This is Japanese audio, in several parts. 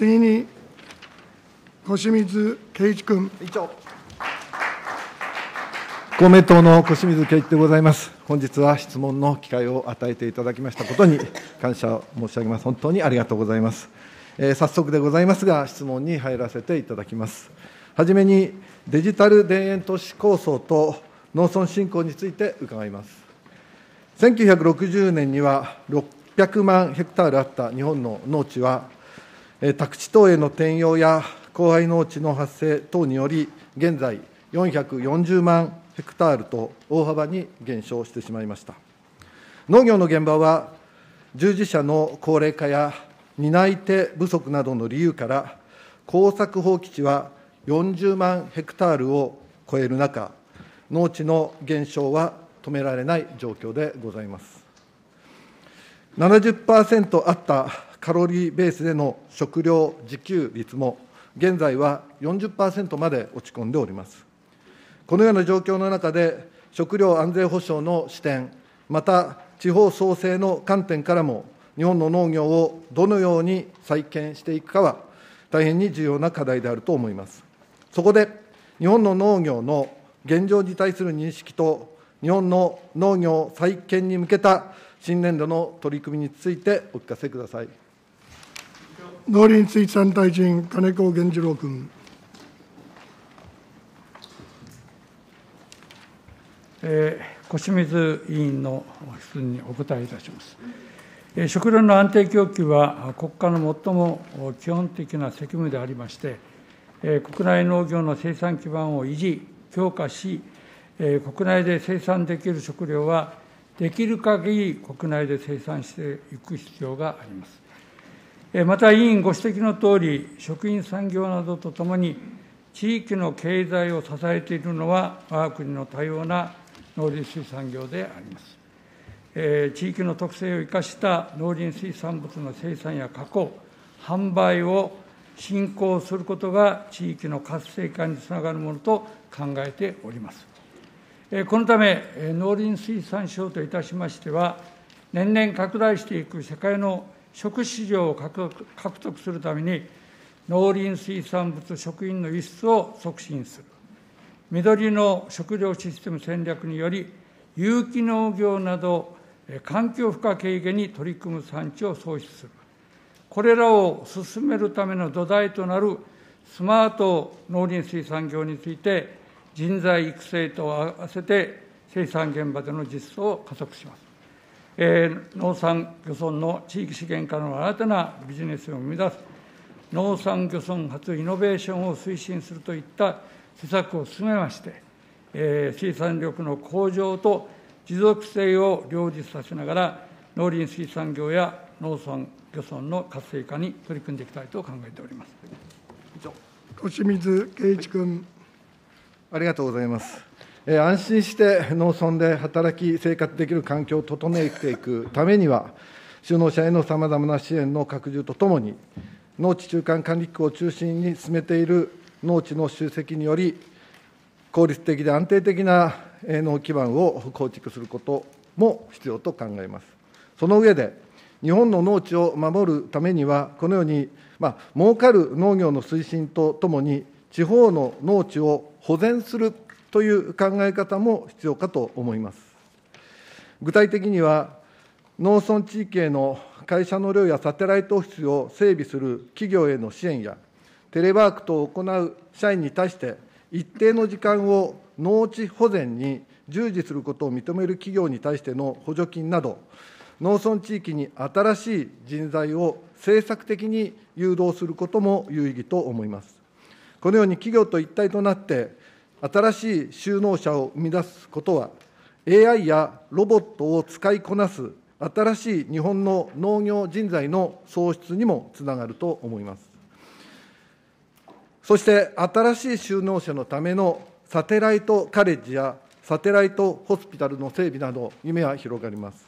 次に、小清水圭一君。公明党の小清水圭一でございます。本日は質問の機会を与えていただきましたことに 感謝を申し上げます。本当にありがとうございます。えー、早速でございますが、質問に入らせていただきます。はじめに、デジタル田園都市構想と農村振興について伺います。1960年には600万ヘクタールあった日本の農地は宅地等への転用や荒廃農地の発生等により、現在、440万ヘクタールと大幅に減少してしまいました。農業の現場は、従事者の高齢化や担い手不足などの理由から、耕作放棄地は40万ヘクタールを超える中、農地の減少は止められない状況でございます。70%あったカロリーベースでの食料自給率も、現在は40％まで落ち込んでおります。このような状況の中で、食料安全保障の視点、また地方創生の観点からも、日本の農業をどのように再建していくかは、大変に重要な課題であると思います。そこで、日本の農業の現状に対する認識と、日本の農業再建に向けた新年度の取り組みについてお聞かせください。農林水産大臣、金子源次郎君。えー、小清水委員の質問にお答えいたします。えー、食料の安定供給は国家の最も基本的な責務でありまして、えー、国内農業の生産基盤を維持、強化し、えー、国内で生産できる食料は、できる限り国内で生産していく必要があります。また委員ご指摘のとおり、食品産業などとともに、地域の経済を支えているのは、我が国の多様な農林水産業であります。え地域の特性を生かした農林水産物の生産や加工、販売を振興することが地域の活性化につながるものと考えております。えこのため、農林水産省といたしましては、年々拡大していく世界の食市場を獲得するために、農林水産物食品の輸出を促進する。緑の食料システム戦略により、有機農業など環境負荷軽減に取り組む産地を創出する。これらを進めるための土台となるスマート農林水産業について、人材育成と合わせて生産現場での実装を加速します。えー、農産漁村の地域資源化の新たなビジネスを生み出す、農産漁村発イノベーションを推進するといった施策を進めまして、えー、水産力の向上と持続性を両立させながら、農林水産業や農村漁村の活性化に取り組んでいきたいと考えております。以上。清水圭一君。ありがとうございます。安心して農村で働き、生活できる環境を整えていくためには、就 農者へのさまざまな支援の拡充とともに、農地中間管理区を中心に進めている農地の集積により、効率的で安定的な農基盤を構築することも必要と考えます。その上で、日本の農地を守るためには、このように、まあ、儲かる農業の推進とともに、地方の農地を保全するという考え方も必要かと思います。具体的には、農村地域への会社の寮やサテライトオフィスを整備する企業への支援や、テレワーク等を行う社員に対して、一定の時間を農地保全に従事することを認める企業に対しての補助金など、農村地域に新しい人材を政策的に誘導することも有意義と思います。このように企業と一体となって、新しい就農者を生み出すことは、AI やロボットを使いこなす新しい日本の農業人材の創出にもつながると思います。そして、新しい就農者のためのサテライトカレッジやサテライトホスピタルの整備など、夢は広がります。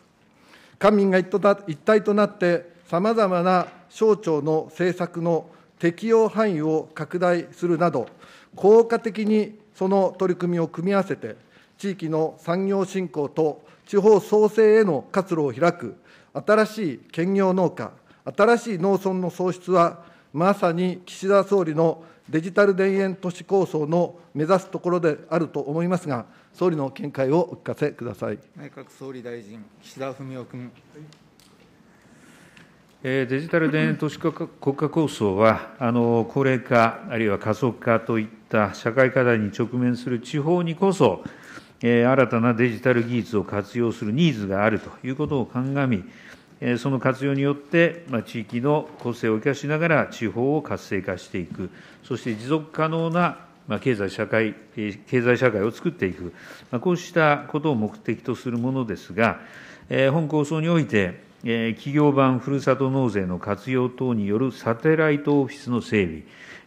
官民が一体となって、さまざまな省庁の政策の適用範囲を拡大するなど、効果的にその取り組みを組み合わせて、地域の産業振興と地方創生への活路を開く、新しい兼業農家、新しい農村の創出は、まさに岸田総理のデジタル田園都市構想の目指すところであると思いますが、総理の見解をお聞かせください内閣総理大臣、岸田文雄君。デジタル田園都市国家構想は、あの高齢化、あるいは加速化といっった社会課題に直面する地方にこそ、新たなデジタル技術を活用するニーズがあるということを鑑み、その活用によって、地域の個性を生かしながら地方を活性化していく、そして持続可能な経済社会、経済社会を作っていく、こうしたことを目的とするものですが、本構想において、企業版ふるさと納税の活用等によるサテライトオフィスの整備、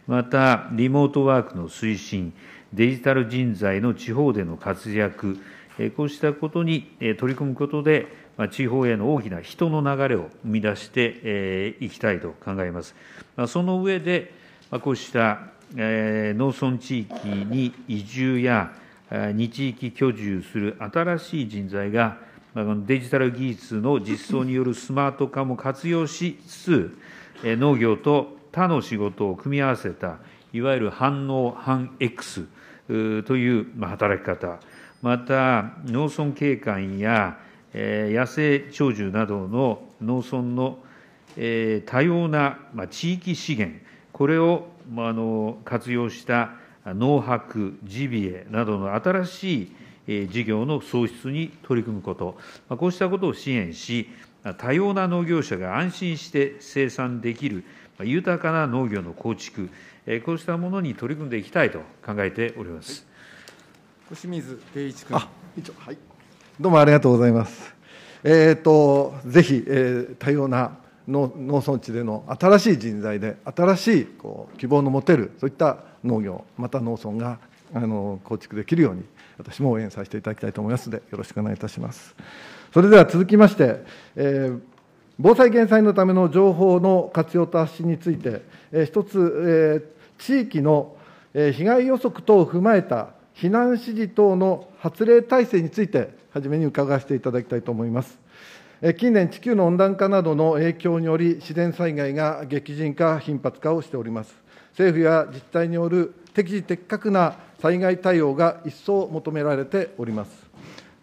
また、リモートワークの推進、デジタル人材の地方での活躍、こうしたことに取り組むことで、地方への大きな人の流れを生み出していきたいと考えます。その上で、こうした農村地域に移住や、2地域居住する新しい人材が、デジタル技術の実装によるスマート化も活用しつつ、農業と他の仕事を組み合わせた、いわゆる反応反 X という働き方、また農村景観や野生鳥獣などの農村の多様な地域資源、これを活用した農泊、ジビエなどの新しい事業の創出に取り組むこと、こうしたことを支援し、多様な農業者が安心して生産できる豊かな農業の構築、こうしたものに取り組んでいきたいと考えております。清水定一君。あ委員長、はい。どうもありがとうございます。えっ、ー、と、ぜひ、えー、多様な農農村地での新しい人材で、新しいこう希望の持てる、そういった農業、また農村があの構築できるように、私も応援させていただきたいと思いますので、よろしくお願いいたします。それでは続きまして、えー防災・減災のための情報の活用と発信について、一つ、地域の被害予測等を踏まえた避難指示等の発令体制について、初めに伺わせていただきたいと思います。近年、地球の温暖化などの影響により、自然災害が激甚化、頻発化をしております。政府や自治体による適時的確な災害対応が一層求められております。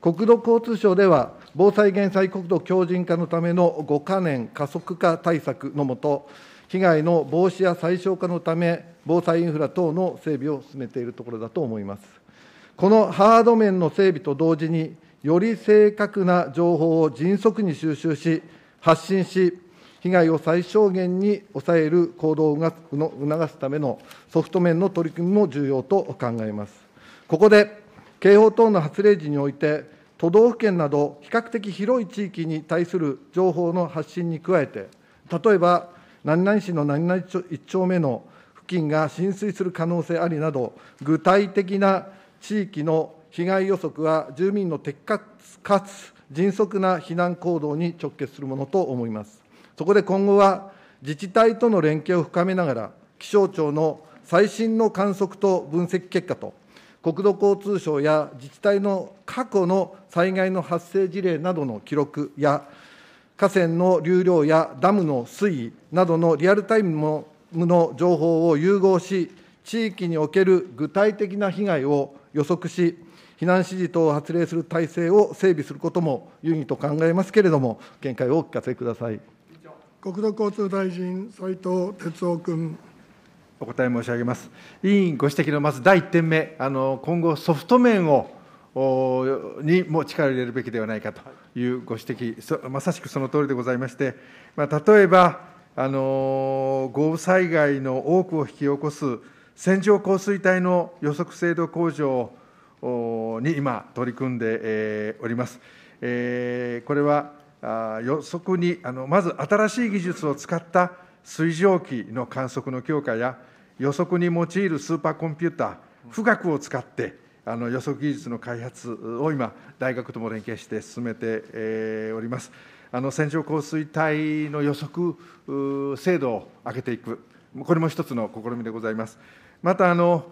国土交通省では、防災・減災・国土強じん化のための5か年加速化対策のもと、被害の防止や最小化のため、防災インフラ等の整備を進めているところだと思います。このハード面の整備と同時に、より正確な情報を迅速に収集し、発信し、被害を最小限に抑える行動を促すためのソフト面の取り組みも重要と考えます。ここで、警報等の発令時において、都道府県など比較的広い地域に対する情報の発信に加えて、例えば何々市の何々1丁目の付近が浸水する可能性ありなど、具体的な地域の被害予測は住民の的確かつ迅速な避難行動に直結するものと思います。そこで今後は自治体との連携を深めながら、気象庁の最新の観測と分析結果と、国土交通省や自治体の過去の災害の発生事例などの記録や、河川の流量やダムの水位などのリアルタイムの情報を融合し、地域における具体的な被害を予測し、避難指示等を発令する体制を整備することも有意と考えますけれども、見解をお聞かせください。国土交通大臣斉藤哲夫君。お答え申し上げます。委員ご指摘のまず第1点目、あの今後、ソフト面をにも力を入れるべきではないかというご指摘、まさしくその通りでございまして、まあ、例えばあの豪雨災害の多くを引き起こす線状降水帯の予測精度向上に今、取り組んでえおります。えー、これはあ予測にあのまず新しい技術を使った水蒸気の観測の強化や予測に用いるスーパーコンピューター、富岳を使って、あの予測技術の開発を今、大学とも連携して進めて、おります。あの線状降水帯の予測精度を上げていく、これも一つの試みでございます。またあの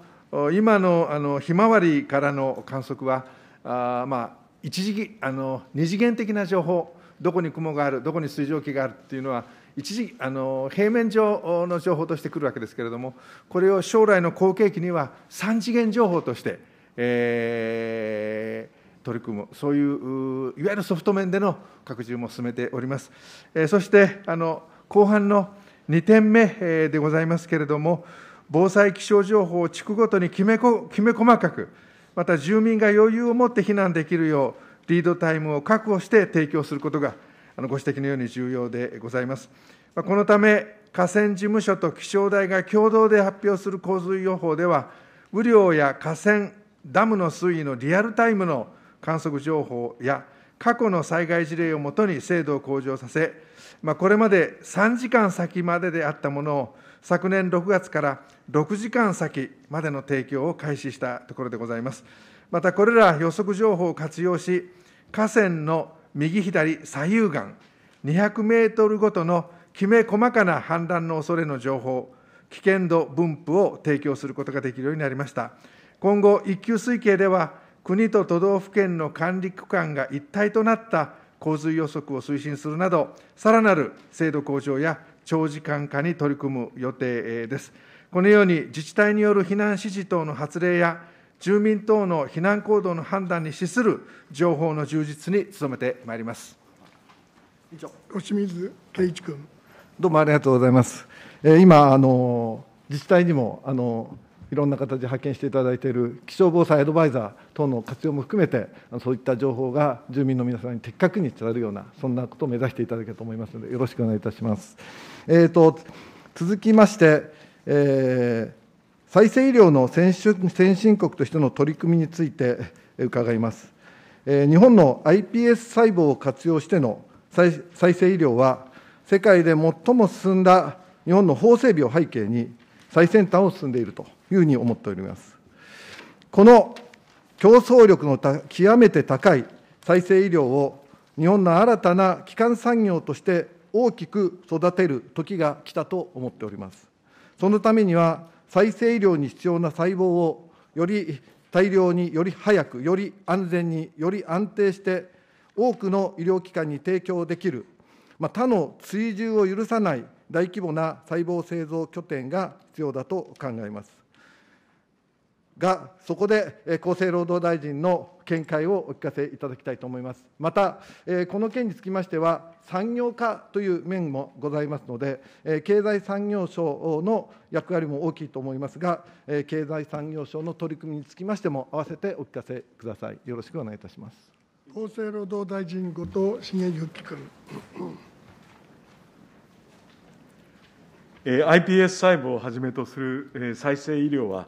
今のあのひまわりからの観測は、あまあ、一次あの二次元的な情報、どこに雲がある、どこに水蒸気があるっていうのは、一時あの平面上の情報としてくるわけですけれども、これを将来の後継期には3次元情報として、えー、取り組む、そういういわゆるソフト面での拡充も進めております。えー、そしてあの後半の2点目でございますけれども、防災気象情報を地区ごとにきめこきめ細かく、また住民が余裕を持って避難できるよう、リードタイムを確保して提供することがご指摘のように重要でございます。このため、河川事務所と気象台が共同で発表する洪水予報では、雨量や河川、ダムの水位のリアルタイムの観測情報や、過去の災害事例をもとに精度を向上させ、まあ、これまで3時間先までであったものを、昨年6月から6時間先までの提供を開始したところでございます。またこれら予測情報を活用し、河川の右左左右岸200メートルごとのきめ細かな氾濫の恐れの情報、危険度分布を提供することができるようになりました。今後、一級推計では、国と都道府県の管理区間が一体となった洪水予測を推進するなど、さらなる精度向上や長時間化に取り組む予定です。このように自治体による避難指示等の発令や住民等の避難行動の判断に資する情報の充実に努めてまいります。吉水圭一君。どうもありがとうございます。えー、今あの自治体にもあのいろんな形で派遣していただいている気象防災アドバイザー等の活用も含めて、そういった情報が住民の皆さんに的確に伝わるような、そんなことを目指していただけると思いますので、よろしくお願いいたします。えーと、と続きまして、えー再生医療の先進国としての取り組みについて伺います。日本の iPS 細胞を活用しての再生医療は、世界で最も進んだ日本の法整備を背景に、最先端を進んでいるというふうに思っております。この競争力の極めて高い再生医療を、日本の新たな基幹産業として大きく育てる時が来たと思っております。そのためには再生医療に必要な細胞をより大量に、より早く、より安全に、より安定して、多くの医療機関に提供できる、まあ、他の追従を許さない大規模な細胞製造拠点が必要だと考えます。が、そこで厚生労働大臣の見解をお聞かせいただきたいと思います。また、この件につきましては、産業化という面もございますので、経済産業省の役割も大きいと思いますが、経済産業省の取り組みにつきましても、併せてお聞かせください。よろしくお願いいたします。厚生労働大臣、後藤茂之君。iPS 細胞をはじめとする再生医療は、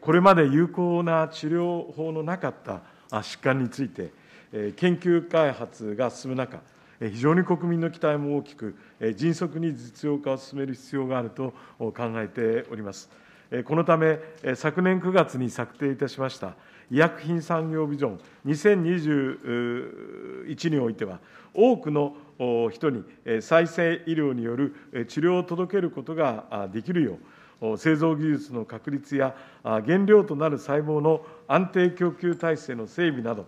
これまで有効な治療法のなかった疾患について、研究開発が進む中、非常に国民の期待も大きく、迅速に実用化を進める必要があると考えております。このため、昨年9月に策定いたしました医薬品産業ビジョン2021においては、多くの人に再生医療による治療を届けることができるよう、製造技術の確立や原料となる細胞の安定供給体制の整備など、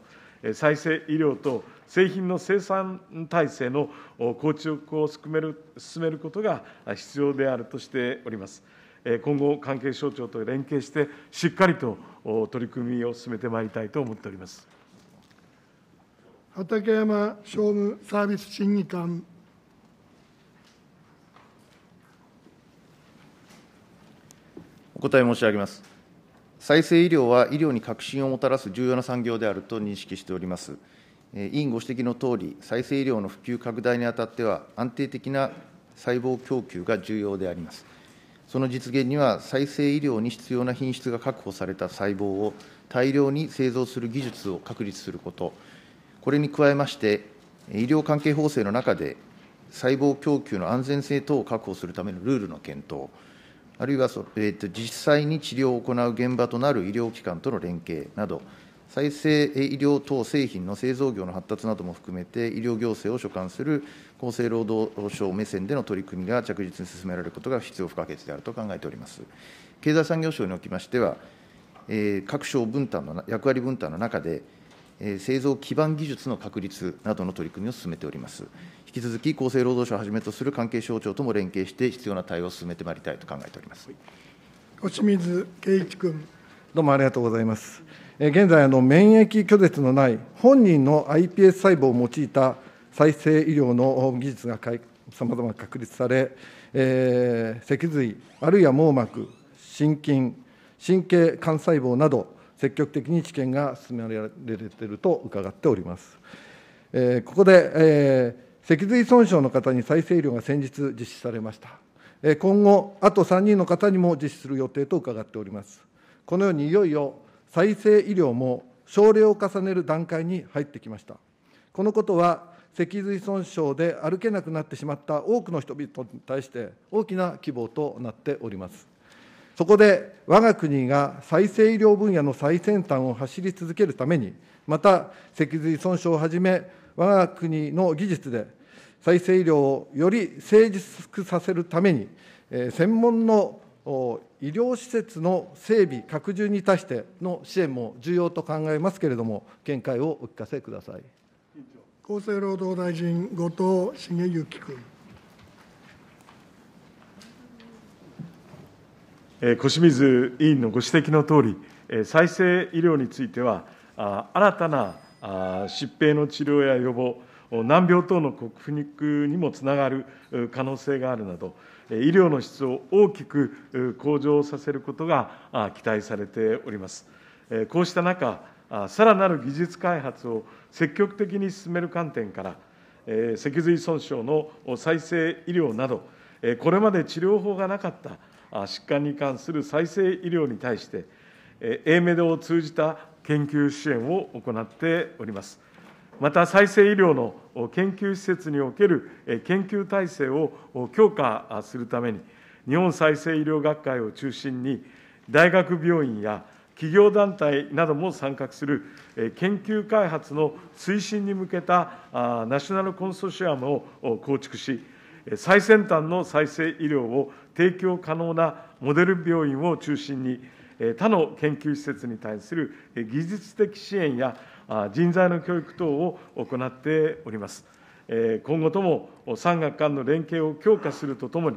再生医療と製品の生産体制の構築を進める進めることが必要であるとしております。今後、関係省庁と連携して、しっかりと取り組みを進めてまいりたいと思っております畠山商務サービス審議官。お答え申し上げます。再生医療は医療に革新をもたらす重要な産業であると認識しております。委員ご指摘のとおり、再生医療の普及拡大にあたっては、安定的な細胞供給が重要であります。その実現には、再生医療に必要な品質が確保された細胞を大量に製造する技術を確立すること、これに加えまして、医療関係法制の中で、細胞供給の安全性等を確保するためのルールの検討、あるいは、えー、と実際に治療を行う現場となる医療機関との連携など、再生医療等製品の製造業の発達なども含めて、医療行政を所管する厚生労働省目線での取り組みが着実に進められることが必要不可欠であると考えております。経済産業省におきましては、えー、各省分担の役割分担の中で、製造基盤技術の確立などの取り組みを進めております。引き続き厚生労働省をはじめとする関係省庁とも連携して、必要な対応を進めてまいりたいと考えております清水圭一君。どうもありがとうございます。現在、の免疫拒絶のない本人の iPS 細胞を用いた再生医療の技術がさまざま確立され、えー、脊髄、あるいは網膜、心筋、神経幹細胞など、積極的に治験が進められていると伺っております。えー、ここで、えー、脊髄損傷の方に再生医療が先日実施されました。えー、今後、あと3人の方にも実施する予定と伺っております。このようにいよいよ再生医療も症例を重ねる段階に入ってきました。このことは脊髄損傷で歩けなくなってしまった多くの人々に対して大きな希望となっております。そこでわが国が再生医療分野の最先端を走り続けるために、また脊髄損傷をはじめ、わが国の技術で再生医療をより誠実させるために、専門の医療施設の整備拡充に対しての支援も重要と考えますけれども、見解をお聞かせください。厚生労働大臣、後藤茂之君。小清水委員のご指摘のとおり、再生医療については、新たな疾病の治療や予防、難病等の克服にもつながる可能性があるなど、医療の質を大きく向上させることが期待されております。こうした中、さらなる技術開発を積極的に進める観点から、脊髄損傷の再生医療など、これまで治療法がなかった疾患に関する再生医療に対して、英メドを通じた研究支援を行っております。また、再生医療の研究施設における研究体制を強化するために、日本再生医療学会を中心に、大学病院や企業団体なども参画する研究開発の推進に向けたナショナルコンソーシアムを構築し、最先端の再生医療を提供可能なモデル病院を中心に、他の研究施設に対する技術的支援や人材の教育等を行っております。今後とも産学官の連携を強化するとともに、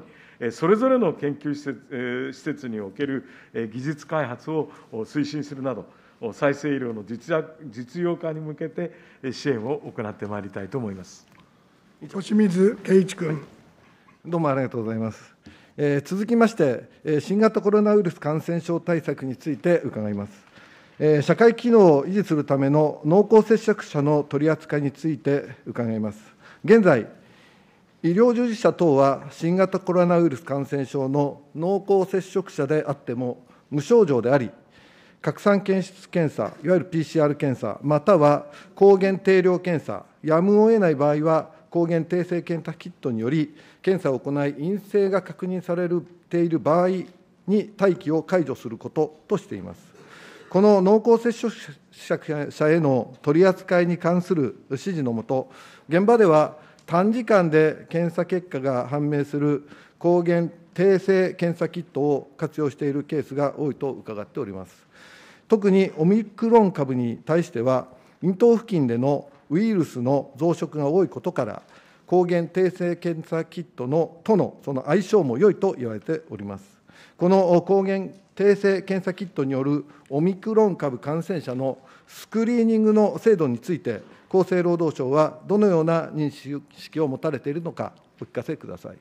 それぞれの研究施設施設における技術開発を推進するなど、再生医療の実用化に向けて支援を行ってまいりたいと思います。清水圭一君、どうもありがとうございます。え続きまして、え新型コロナウイルス感染症対策について伺います。え社会機能を維持するための濃厚接触者の取り扱いについて伺います。現在、医療従事者等は新型コロナウイルス感染症の濃厚接触者であっても無症状であり、拡散検出検査、いわゆる PCR 検査、または抗原定量検査、やむを得ない場合は、抗原定性検査キットにより、検査を行い、陰性が確認されている場合に待機を解除することとしています。この濃厚接触者への取り扱いに関する指示のもと、現場では短時間で検査結果が判明する抗原定性検査キットを活用しているケースが多いと伺っております。特にオミクロン株に対しては、咽頭付近でのウイルスの増殖が多いことから、抗原定性検査キットのとのその相性も良いと言われております。この抗原定性検査キットによるオミクロン株感染者のスクリーニングの制度について、厚生労働省はどのような認識を持たれているのか、お聞かせください。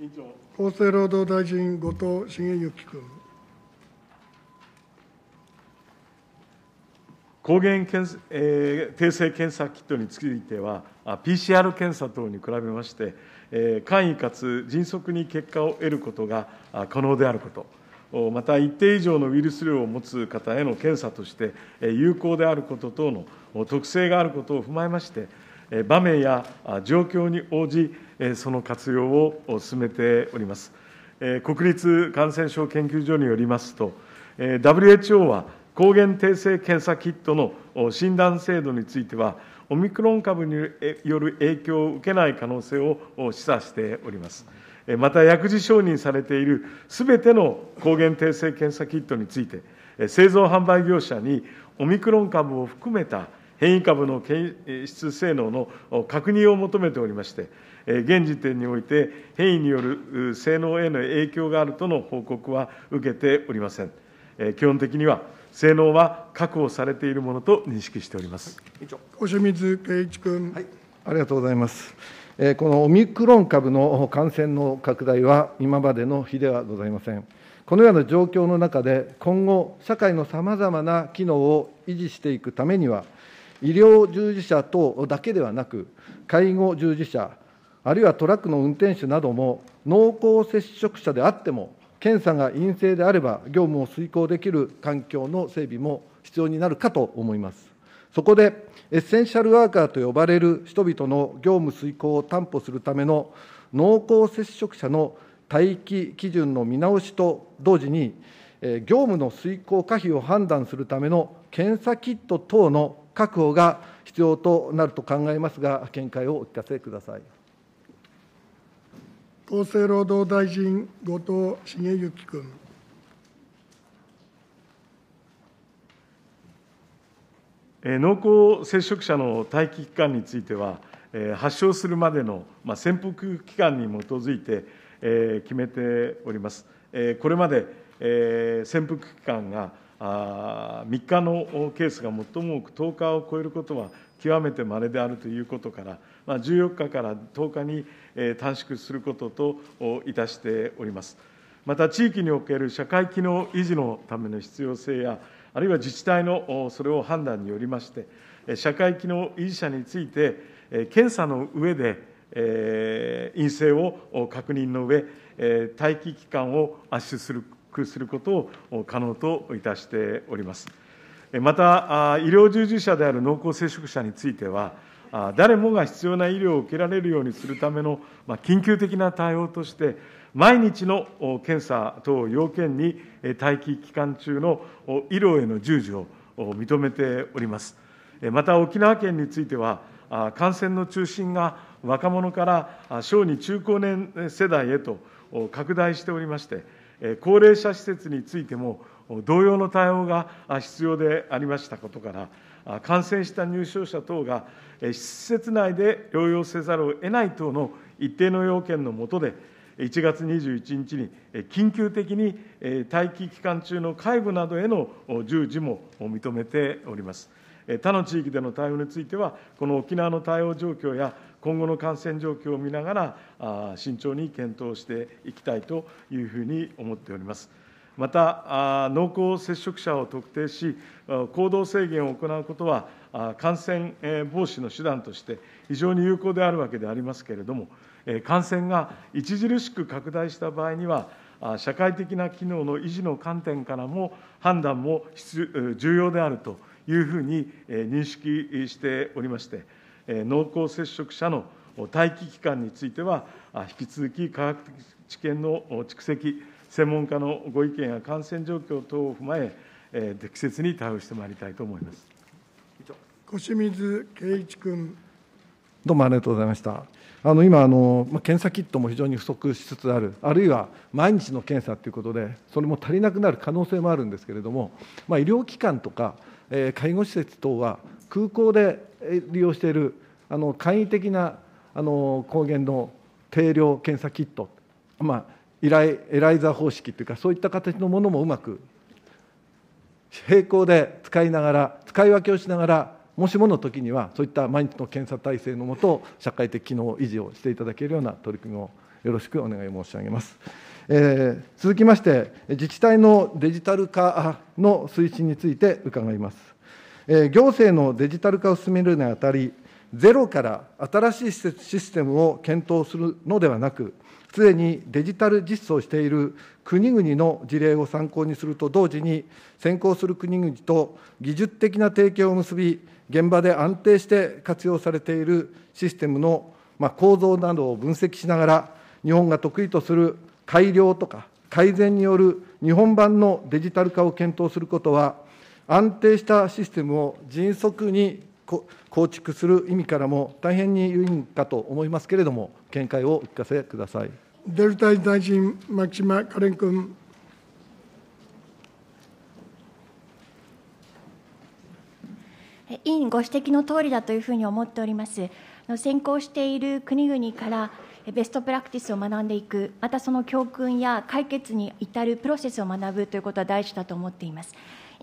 委員長厚生労働大臣、後藤茂之君。抗原検査、えー、定性検査キットについては、PCR 検査等に比べまして、えー、簡易かつ迅速に結果を得ることが可能であること。また一定以上のウイルス量を持つ方への検査として有効であること等の特性があることを踏まえまして、場面や状況に応じ、その活用を進めております。国立感染症研究所によりますと、WHO は抗原定性検査キットの診断制度については、オミクロン株による影響を受けない可能性を示唆しております。また、薬事承認されているすべての抗原定性検査キットについて、製造販売業者にオミクロン株を含めた変異株の検出性能の確認を求めておりまして、現時点において、変異による性能への影響があるとの報告は受けておりません。基本的には性能は確保されているものと認識しております小清水圭一君、はい、ありがとうございます。このオミクロン株の感染の拡大は今までの日ではございません。このような状況の中で、今後、社会のさまざまな機能を維持していくためには、医療従事者等だけではなく、介護従事者、あるいはトラックの運転手なども、濃厚接触者であっても、検査が陰性であれば、業務を遂行できる環境の整備も必要になるかと思います。そこで、エッセンシャルワーカーと呼ばれる人々の業務遂行を担保するための濃厚接触者の待機基準の見直しと同時に、業務の遂行可否を判断するための検査キット等の確保が必要となると考えますが、見解をお聞かせください。厚生労働大臣、後藤茂之君。濃厚接触者の待機期間については、発症するまでの潜伏期間に基づいて決めております。これまで潜伏期間が3日のケースが最も多く10日を超えることは極めてまれであるということから、14日から10日に短縮することといたしております。また、地域における社会機能維持のための必要性や、あるいは自治体のそれを判断によりまして、社会機能維持者について、検査の上で陰性を確認の上、待機期間を圧縮するすることを可能といたしております。また、医療従事者である濃厚接触者については、誰もが必要な医療を受けられるようにするための緊急的な対応として、毎日の検査等を要件に、待機期間中の医療への従事を認めております。また沖縄県については、感染の中心が若者から小児中高年世代へと拡大しておりまして、高齢者施設についても、同様の対応が必要でありましたことから、感染した入所者等が施設内で療養せざるを得ない等の一定の要件の下で、1月21日に緊急的に待機期間中の介護などへの従事も認めております。他の地域での対応については、この沖縄の対応状況や今後の感染状況を見ながら、慎重に検討していきたいというふうに思っております。また、濃厚接触者を特定し、行動制限を行うことは、感染防止の手段として非常に有効であるわけでありますけれども、感染が著しく拡大した場合には、社会的な機能の維持の観点からも、判断も重要であるというふうに認識しておりまして、濃厚接触者の待機期間については、引き続き科学的知見の蓄積、専門家のご意見や感染状況等を踏まえ、適切に対応してまいりたいと思います。小清水圭一君。どうもありがとうございました。あの今あの、検査キットも非常に不足しつつある、あるいは毎日の検査ということで、それも足りなくなる可能性もあるんですけれども、まあ、医療機関とか、え介護施設等は、空港で利用しているあの簡易的なあの抗原の定量検査キット、まあ、依頼エライザ方式というかそういった形のものもうまく並行で使いながら使い分けをしながらもしもの時にはそういった毎日の検査体制のもと社会的機能維持をしていただけるような取り組みをよろしくお願い申し上げます。えー、続きまして自治体のデジタル化の推進について伺います。えー、行政のデジタル化を進めるにあたりゼロから新しいシステムを検討するのではなくすでにデジタル実装している国々の事例を参考にすると同時に、先行する国々と技術的な提携を結び、現場で安定して活用されているシステムの構造などを分析しながら、日本が得意とする改良とか改善による日本版のデジタル化を検討することは、安定したシステムを迅速に構築する意味からも大変に有意義かと思いますけれども、見解をお聞かせください。デルタ大臣、牧島かれん君。委員ご指摘の通りだというふうに思っております。先行している国々からベストプラクティスを学んでいく、またその教訓や解決に至るプロセスを学ぶということは大事だと思っています。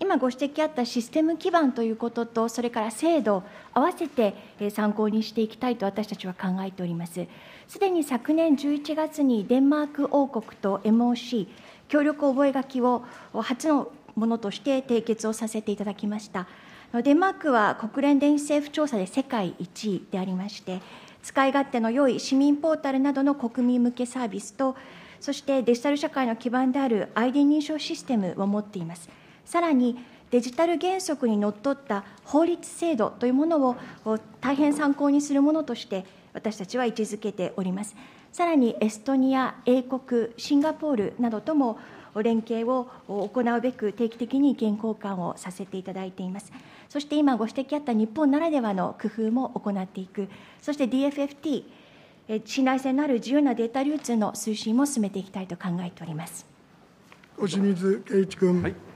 今ご指摘あったシステム基盤ということと、それから制度、合わせて参考にしていきたいと私たちは考えております。すでに昨年11月にデンマーク王国と MOC、協力覚書を初のものとして締結をさせていただきました。デンマークは国連電子政府調査で世界1位でありまして、使い勝手の良い市民ポータルなどの国民向けサービスと、そしてデジタル社会の基盤である ID 認証システムを持っています。さらにデジタル原則にのっとった法律制度というものを大変参考にするものとして、私たちは位置づけております。さらにエストニア、英国、シンガポールなどとも連携を行うべく、定期的に意見交換をさせていただいています。そして今、ご指摘あった日本ならではの工夫も行っていく、そして DFFT、信頼性のある自由なデータ流通の推進も進めていきたいと考えております。清水圭一君、はい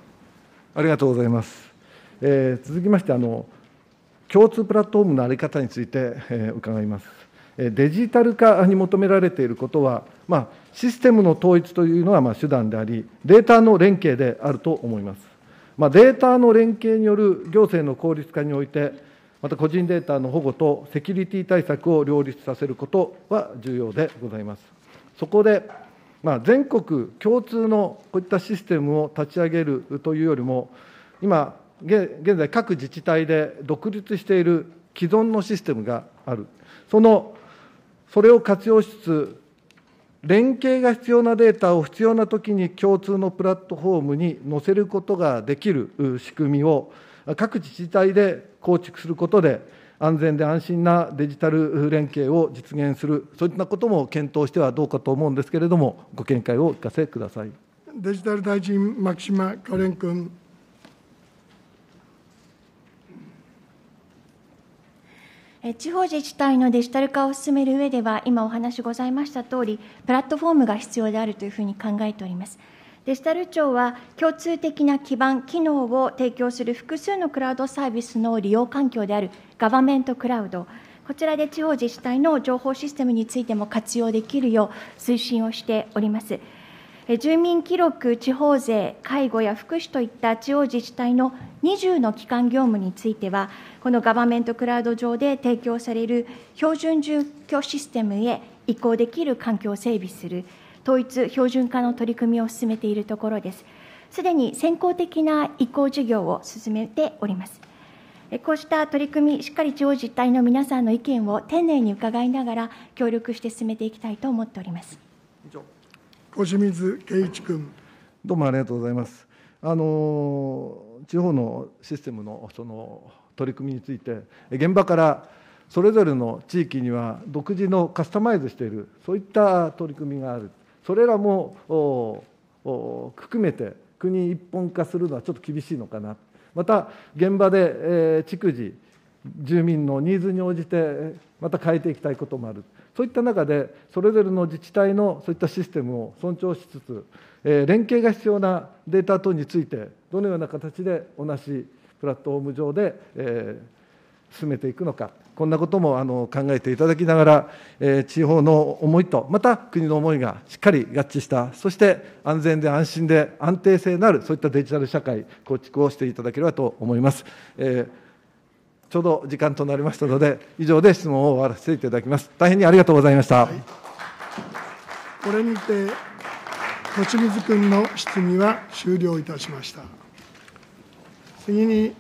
ありがとうございます。えー、続きましてあの、共通プラットフォームの在り方について、えー、伺います。デジタル化に求められていることは、まあ、システムの統一というのはまあ手段であり、データの連携であると思います。まあ、データの連携による行政の効率化において、また個人データの保護とセキュリティ対策を両立させることは重要でございます。そこでまあ、全国共通のこういったシステムを立ち上げるというよりも、今、現在、各自治体で独立している既存のシステムがある、そのそれを活用しつつ、連携が必要なデータを必要なときに共通のプラットフォームに載せることができる仕組みを、各自治体で構築することで、安全で安心なデジタル連携を実現する、そういったことも検討してはどうかと思うんですけれども、ご見解をお聞かせくださいデジタル大臣、牧島かれん君。地方自治体のデジタル化を進める上では、今お話ございました通り、プラットフォームが必要であるというふうに考えております。デジタル庁は共通的な基盤、機能を提供する複数のクラウドサービスの利用環境であるガバメントクラウド、こちらで地方自治体の情報システムについても活用できるよう推進をしております。住民記録、地方税、介護や福祉といった地方自治体の20の基幹業務については、このガバメントクラウド上で提供される標準住居システムへ移行できる環境を整備する。統一標準化の取り組みを進めているところです。すでに先行的な移行事業を進めております。こうした取り組み、しっかり地方自治体の皆さんの意見を丁寧に伺いながら、協力して進めていきたいと思っております小清水圭一君。どうもありがとうございます。あの地方のシステムのその取り組みについて、現場からそれぞれの地域には独自のカスタマイズしている、そういった取り組みがある。それらも含めて国一本化するのはちょっと厳しいのかなまた現場で、えー、逐次住民のニーズに応じてまた変えていきたいこともあるそういった中でそれぞれの自治体のそういったシステムを尊重しつつ、えー、連携が必要なデータ等についてどのような形で同じプラットフォーム上で、えー、進めていくのか、こんなこともあの考えていただきながら、えー、地方の思いと、また国の思いがしっかり合致した、そして安全で安心で安定性のある、そういったデジタル社会、構築をしていただければと思います。えー、ちょうど時間となりましたので、以上で質問を終わらせていただきます。大変にありがとうございました。はい、これにて、栃水君の質疑は終了いたしました。次に